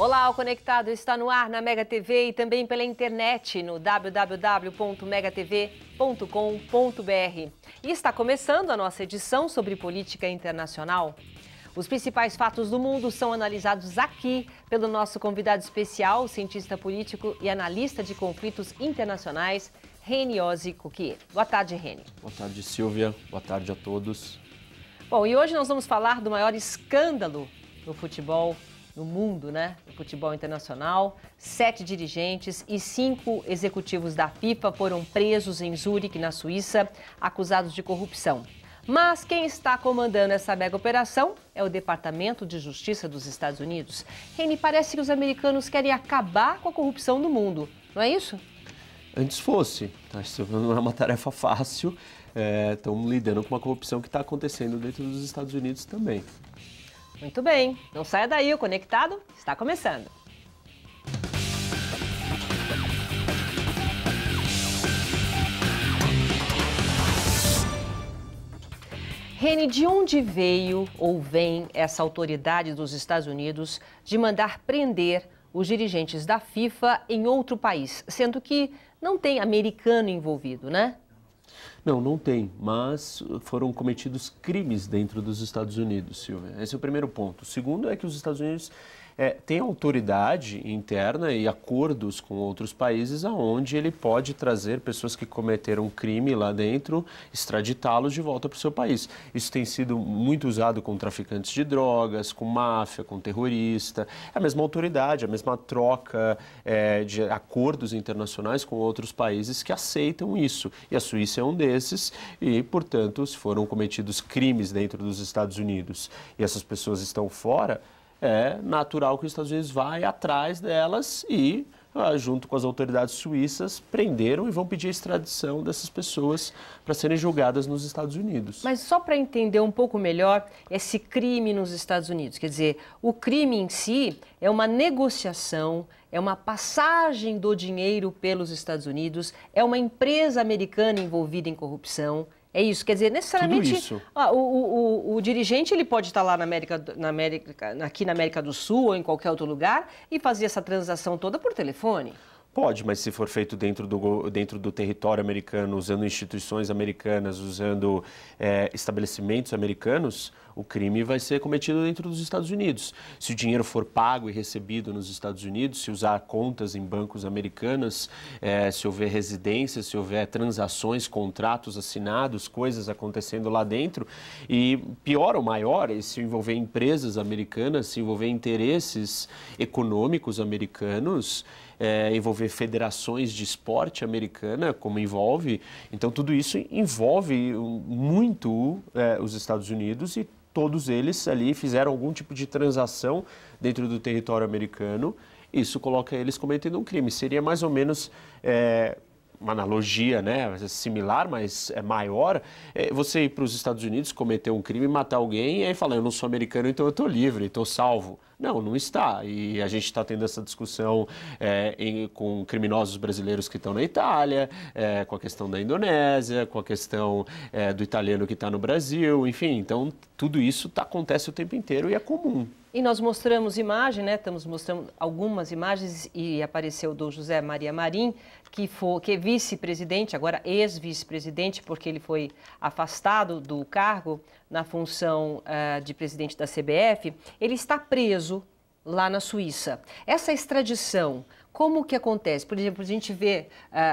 Olá, o Conectado está no ar na Mega TV e também pela internet no www.megatv.com.br. E está começando a nossa edição sobre política internacional. Os principais fatos do mundo são analisados aqui pelo nosso convidado especial, cientista político e analista de conflitos internacionais, Reni Ozzy Boa tarde, Reni. Boa tarde, Silvia. Boa tarde a todos. Bom, e hoje nós vamos falar do maior escândalo no futebol no mundo, né? Do futebol internacional. Sete dirigentes e cinco executivos da FIFA foram presos em Zurique, na Suíça, acusados de corrupção. Mas quem está comandando essa mega operação é o Departamento de Justiça dos Estados Unidos. Reni, parece que os americanos querem acabar com a corrupção do mundo, não é isso? Antes fosse. Tá? Isso não é uma tarefa fácil. Estão é, lidando com uma corrupção que está acontecendo dentro dos Estados Unidos também. Muito bem, não saia daí, o Conectado está começando. Rene, de onde veio ou vem essa autoridade dos Estados Unidos de mandar prender os dirigentes da FIFA em outro país, sendo que não tem americano envolvido, né? Não, não tem, mas foram cometidos crimes dentro dos Estados Unidos, Silvia. Esse é o primeiro ponto. O segundo é que os Estados Unidos é, tem autoridade interna e acordos com outros países aonde ele pode trazer pessoas que cometeram crime lá dentro, extraditá-los de volta para o seu país. Isso tem sido muito usado com traficantes de drogas, com máfia, com terrorista. É a mesma autoridade, a mesma troca é, de acordos internacionais com outros países que aceitam isso. E a Suíça é um desses e, portanto, se foram cometidos crimes dentro dos Estados Unidos e essas pessoas estão fora, é natural que os Estados Unidos vá atrás delas e ah, junto com as autoridades suíças, prenderam e vão pedir a extradição dessas pessoas para serem julgadas nos Estados Unidos. Mas só para entender um pouco melhor esse crime nos Estados Unidos, quer dizer, o crime em si é uma negociação, é uma passagem do dinheiro pelos Estados Unidos, é uma empresa americana envolvida em corrupção, é isso, quer dizer, necessariamente ah, o, o, o, dirigente ele pode estar lá na América, na América, aqui na América do Sul ou em qualquer outro lugar e fazer essa transação toda por telefone. Pode, mas se for feito dentro do, dentro do território americano, usando instituições americanas, usando é, estabelecimentos americanos, o crime vai ser cometido dentro dos Estados Unidos. Se o dinheiro for pago e recebido nos Estados Unidos, se usar contas em bancos americanas, é, se houver residência, se houver transações, contratos assinados, coisas acontecendo lá dentro, e pior ou maior, é se envolver empresas americanas, se envolver interesses econômicos americanos, é, envolver federações de esporte americana, como envolve. Então, tudo isso envolve muito é, os Estados Unidos e todos eles ali fizeram algum tipo de transação dentro do território americano. Isso coloca eles cometendo um crime. Seria mais ou menos é, uma analogia né, similar, mas é maior, é você ir para os Estados Unidos cometer um crime, matar alguém e aí falar, eu não sou americano, então eu estou livre, estou salvo. Não, não está. E a gente está tendo essa discussão é, em, com criminosos brasileiros que estão na Itália, é, com a questão da Indonésia, com a questão é, do italiano que está no Brasil, enfim. Então, tudo isso tá, acontece o tempo inteiro e é comum. E nós mostramos imagem, né? Estamos mostrando algumas imagens e apareceu do José Maria Marim, que foi que é vice-presidente, agora ex-vice-presidente, porque ele foi afastado do cargo na função uh, de presidente da CBF. Ele está preso lá na Suíça. Essa extradição, como que acontece? Por exemplo, a gente vê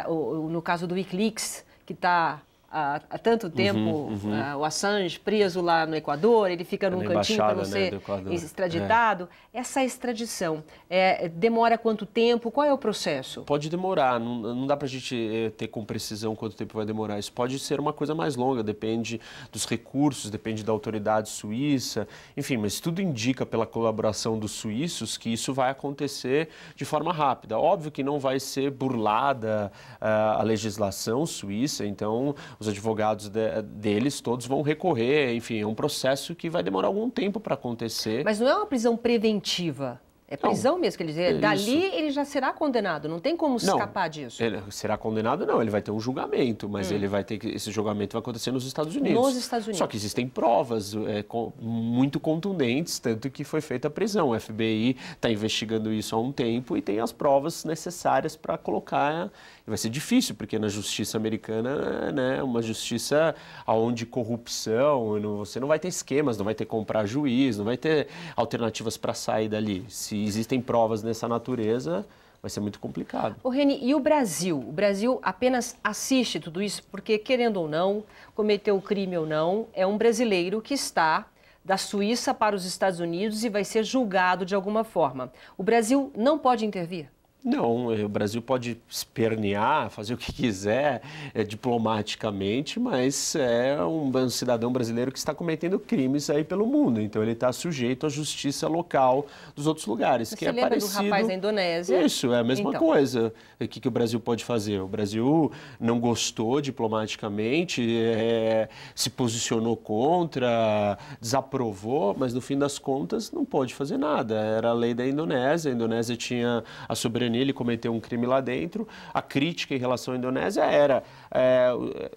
uh, no caso do WikiLeaks, que está há, há tanto tempo uhum, uhum. Uh, o Assange preso lá no Equador, ele fica é num cantinho para não ser né, extraditado. É. Essa extradição é, demora quanto tempo? Qual é o processo? Pode demorar, não, não dá para a gente eh, ter com precisão quanto tempo vai demorar. Isso pode ser uma coisa mais longa, depende dos recursos, depende da autoridade suíça, enfim, mas tudo indica pela colaboração dos suíços que isso vai acontecer de forma rápida. Óbvio que não vai ser burlada uh, a legislação suíça, então os advogados de, deles todos vão recorrer, enfim, é um processo que vai demorar algum tempo para acontecer. Mas não é uma prisão preventiva? É prisão não, mesmo, quer dizer, é dali isso. ele já será condenado, não tem como escapar disso. Ele será condenado, não, ele vai ter um julgamento, mas hum. ele vai ter que. Esse julgamento vai acontecer nos Estados Unidos. Nos Estados Unidos. Só que existem provas é, com, muito contundentes, tanto que foi feita a prisão. O FBI está investigando isso há um tempo e tem as provas necessárias para colocar. Vai ser difícil, porque na justiça americana, né, uma justiça onde corrupção, você não vai ter esquemas, não vai ter comprar juiz, não vai ter alternativas para sair dali. Se se existem provas dessa natureza, vai ser muito complicado. O Reni, e o Brasil? O Brasil apenas assiste tudo isso porque, querendo ou não, cometeu o crime ou não, é um brasileiro que está da Suíça para os Estados Unidos e vai ser julgado de alguma forma. O Brasil não pode intervir? Não, eh, o Brasil pode espernear, fazer o que quiser é, diplomaticamente, mas é um, cidadão brasileiro que está cometendo crimes aí pelo mundo. Então ele está sujeito à justiça local dos outros lugares, que é lembra parecido. do rapaz da Indonésia? Isso, é a mesma então. coisa. O que, que o Brasil pode fazer? O Brasil não gostou diplomaticamente, é, se posicionou contra, desaprovou, mas no fim das contas não pode fazer nada. Era a lei da Indonésia. A Indonésia tinha a soberania ele cometeu um crime lá dentro. A crítica em relação à Indonésia era: é,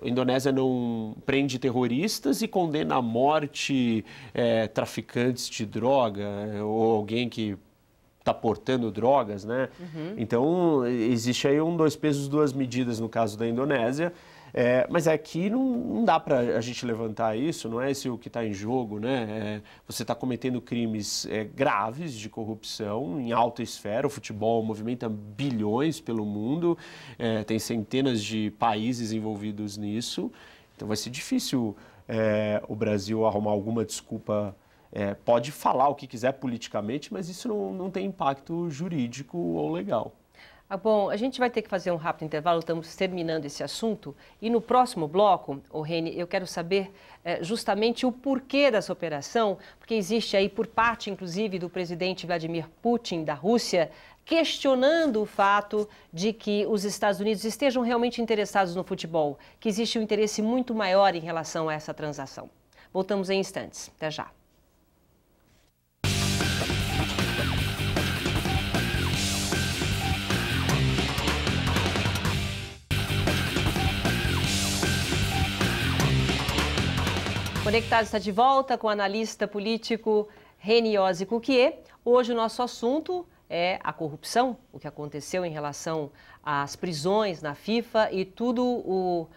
a Indonésia não prende terroristas e condena à morte é, traficantes de droga é, ou alguém que está portando drogas, né? Uhum. Então, existe aí um dois pesos, duas medidas no caso da Indonésia. É, mas é não, não dá para a gente levantar isso, não é esse o que está em jogo, né? É, você está cometendo crimes é, graves de corrupção em alta esfera. O futebol movimenta bilhões pelo mundo, é, tem centenas de países envolvidos nisso. Então vai ser difícil é, o Brasil arrumar alguma desculpa. É, pode falar o que quiser politicamente, mas isso não, não tem impacto jurídico ou legal. Ah, bom, a gente vai ter que fazer um rápido intervalo, estamos terminando esse assunto. E no próximo bloco, o Rene, eu quero saber eh, justamente o porquê dessa operação, porque existe aí, por parte, inclusive, do presidente Vladimir Putin da Rússia, questionando o fato de que os Estados Unidos estejam realmente interessados no futebol, que existe um interesse muito maior em relação a essa transação. Voltamos em instantes. Até já. Conectado está de volta com o analista político Reniose Cuquier. Hoje o nosso assunto é a corrupção, o que aconteceu em relação às prisões na FIFA e tudo o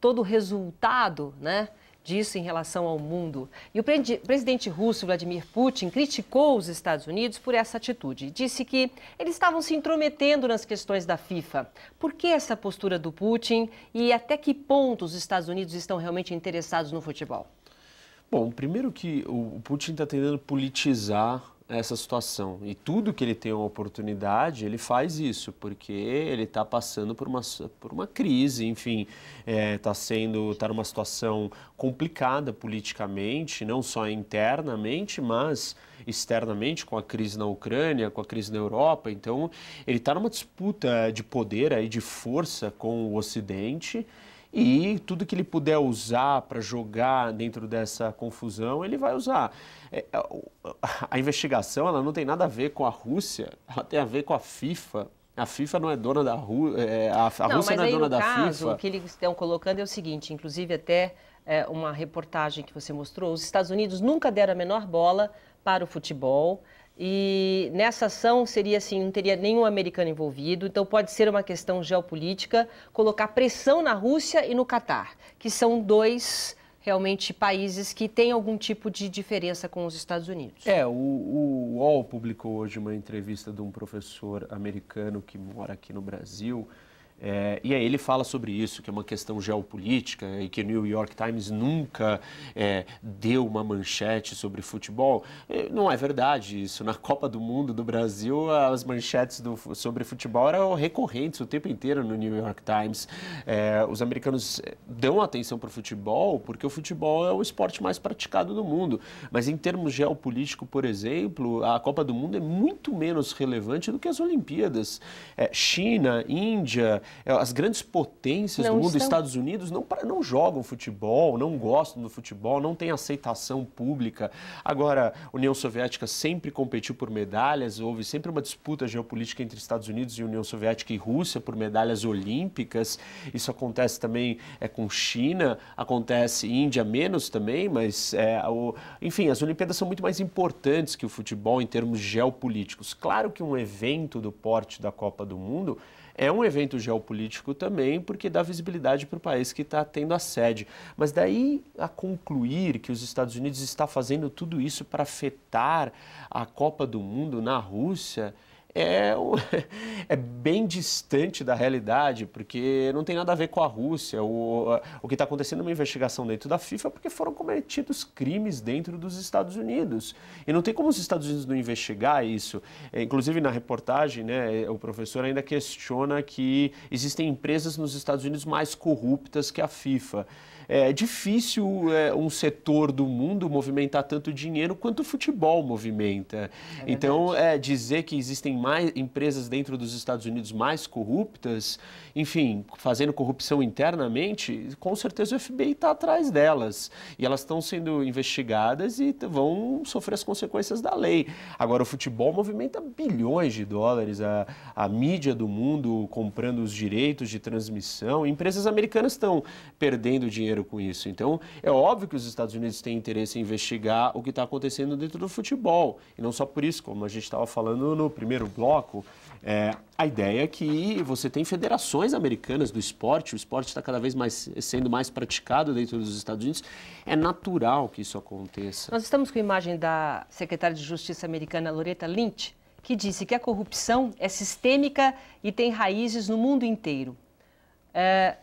todo o resultado, né? Disso em relação ao mundo. E o presidente russo Vladimir Putin criticou os Estados Unidos por essa atitude. Disse que eles estavam se intrometendo nas questões da FIFA. Por que essa postura do Putin e até que ponto os Estados Unidos estão realmente interessados no futebol? Bom, primeiro que o Putin está tentando politizar essa situação e tudo que ele tem uma oportunidade ele faz isso porque ele está passando por uma, por uma crise, enfim, está é, tá sendo está numa situação complicada politicamente, não só internamente, mas externamente com a crise na Ucrânia, com a crise na Europa. Então ele está numa disputa de poder aí de força com o Ocidente e tudo que ele puder usar para jogar dentro dessa confusão, ele vai usar. É, é, a investigação ela não tem nada a ver com a Rússia, ela tem a ver com a FIFA, a FIFA não é dona da Rússia, é, a, não, Rússia não é dona da caso, FIFA. O que eles estão colocando é o seguinte, inclusive até é, uma reportagem que você mostrou, os Estados Unidos nunca deram a menor bola para o futebol. E nessa ação seria assim, não teria nenhum americano envolvido, então pode ser uma questão geopolítica, colocar pressão na Rússia e no Catar, que são dois realmente países que têm algum tipo de diferença com os Estados Unidos. É, o, o UOL publicou hoje uma entrevista de um professor americano que mora aqui no Brasil, é, e aí ele fala sobre isso, que é uma questão geopolítica e que o New York Times nunca é, deu uma manchete sobre futebol. É, não é verdade isso. Na Copa do Mundo do Brasil, as manchetes do, sobre futebol eram recorrentes o tempo inteiro no New York Times. É, os americanos dão atenção para o futebol porque o futebol é o esporte mais praticado do mundo. Mas em termos geopolíticos por exemplo, a Copa do Mundo é muito menos relevante do que as Olimpíadas. É, China, Índia, é, as grandes potências não do mundo, estão... Estados Unidos, não, não jogam futebol, não gostam do futebol, não tem aceitação pública. Agora, a União Soviética sempre competiu por medalhas, houve sempre uma disputa geopolítica entre Estados Unidos e União Soviética e Rússia por medalhas olímpicas. Isso acontece também é, com China, acontece Índia menos também, mas é, o, enfim, as Olimpíadas são muito mais importantes que o futebol em termos geopolíticos. Claro que um evento do porte da Copa do Mundo é um evento geopolítico também, porque dá visibilidade para o país que está tendo a sede. Mas daí a concluir que os Estados Unidos está fazendo tudo isso para afetar a Copa do Mundo na Rússia, é, é, bem distante da realidade, porque não tem nada a ver com a Rússia. O, o que está acontecendo é uma investigação dentro da FIFA porque foram cometidos crimes dentro dos Estados Unidos. E não tem como os Estados Unidos não investigar isso. É, inclusive, na reportagem, né, o professor ainda questiona que existem empresas nos Estados Unidos mais corruptas que a FIFA. É, é difícil é, um setor do mundo movimentar tanto dinheiro quanto o futebol movimenta. É então, é, dizer que existem mais empresas dentro dos Estados Unidos mais corruptas, enfim, fazendo corrupção internamente, com certeza o FBI está atrás delas. E elas estão sendo investigadas e vão sofrer as consequências da lei. Agora, o futebol movimenta bilhões de dólares, a, a mídia do mundo comprando os direitos de transmissão. Empresas americanas estão perdendo dinheiro dinheiro com isso. Então, é óbvio que os Estados Unidos têm interesse em investigar o que está acontecendo dentro do futebol. E não só por isso, como a gente estava falando no primeiro bloco, é, a ideia é que você tem federações americanas do esporte, o esporte está cada vez mais sendo mais praticado dentro dos Estados Unidos. É natural que isso aconteça. Nós estamos com a imagem da secretária de Justiça americana, Loretta Lynch, que disse que a corrupção é sistêmica e tem raízes no mundo inteiro. É,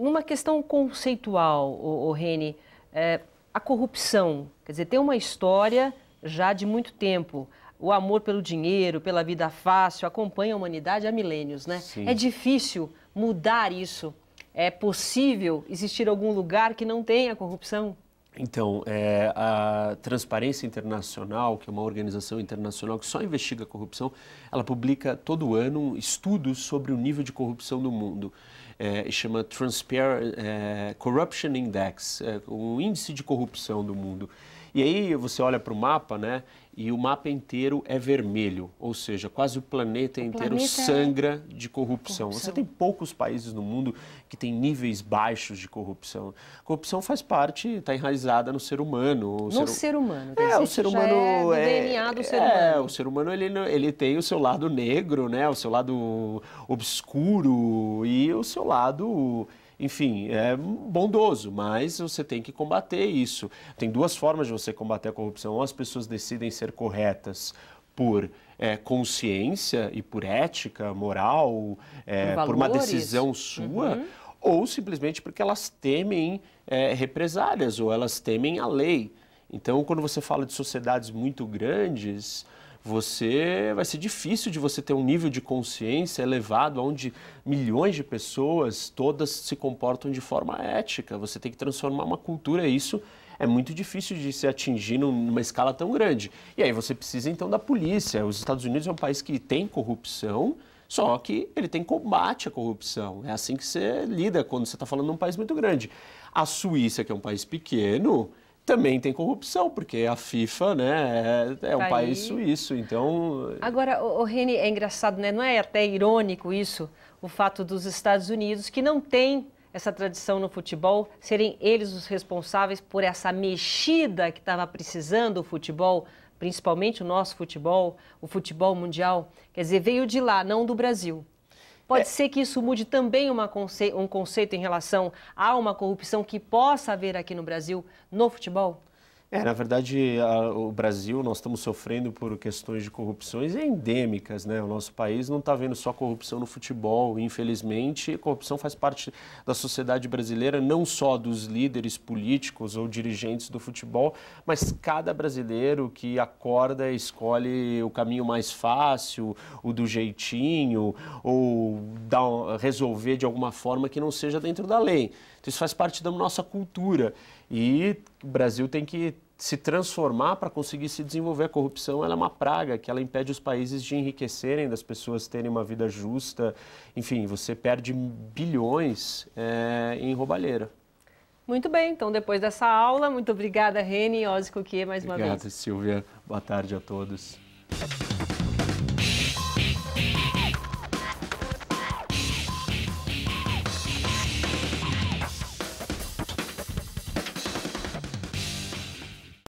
numa questão conceitual, o, o Rene, é, a corrupção, quer dizer, tem uma história já de muito tempo. O amor pelo dinheiro, pela vida fácil, acompanha a humanidade há milênios, né? Sim. É difícil mudar isso. É possível existir algum lugar que não tenha corrupção? Então, é, a Transparência Internacional, que é uma organização internacional que só investiga corrupção, ela publica todo ano estudos sobre o nível de corrupção do mundo é, chama Transparent é, Corruption Index, é, o índice de corrupção do mundo. E aí você olha para o mapa, né? e o mapa inteiro é vermelho, ou seja, quase o planeta o inteiro planeta é sangra de corrupção. corrupção. Você tem poucos países no mundo que têm níveis baixos de corrupção. Corrupção faz parte, está enraizada no ser humano. no ser, ser é, humano. É, o ser humano é, é DNA do ser é, humano. É, o ser humano ele, ele tem o seu lado negro, né, o seu lado obscuro e o seu lado enfim, é bondoso, mas você tem que combater isso. Tem duas formas de você combater a corrupção. Ou as pessoas decidem ser ser corretas por é, consciência e por ética, moral, é, por, por, uma decisão sua, uhum. ou simplesmente porque elas temem é, represálias ou elas temem a lei. Então, quando você fala de sociedades muito grandes, você vai ser difícil de você ter um nível de consciência elevado onde milhões de pessoas todas se comportam de forma ética. Você tem que transformar uma cultura isso é muito difícil de se atingir numa escala tão grande. E aí você precisa então da polícia. Os Estados Unidos é um país que tem corrupção, só que ele tem combate à corrupção. É assim que você lida quando você está falando de um país muito grande. A Suíça, que é um país pequeno, também tem corrupção, porque a FIFA né, é, é um tá país suíço, então... Agora, o, o Reni, é engraçado, né? não é até irônico isso, o fato dos Estados Unidos, que não tem essa tradição no futebol, serem eles os responsáveis por essa mexida que estava precisando o futebol, principalmente o nosso futebol, o futebol mundial. Quer dizer, veio de lá, não do Brasil. Pode é. ser que isso mude também conce um conceito em relação a uma corrupção que possa haver aqui no Brasil no futebol? É, na verdade, a, o Brasil, nós estamos sofrendo por questões de corrupções endêmicas, né? O nosso país não está vendo só corrupção no futebol, infelizmente, corrupção faz parte da sociedade brasileira, não só dos líderes políticos ou dirigentes do futebol, mas cada brasileiro que acorda escolhe o caminho mais fácil, o do jeitinho, ou dá, resolver de alguma forma que não seja dentro da lei. Então, isso faz parte da nossa cultura. E o Brasil tem que se transformar para conseguir se desenvolver. A corrupção ela é uma praga que ela impede os países de enriquecerem, das pessoas terem uma vida justa. Enfim, você perde bilhões é, em roubalheira. Muito bem, então depois dessa aula, muito obrigada, Reni e Osico, Kukie, mais uma vez. Obrigado, Silvia. Boa tarde a todos.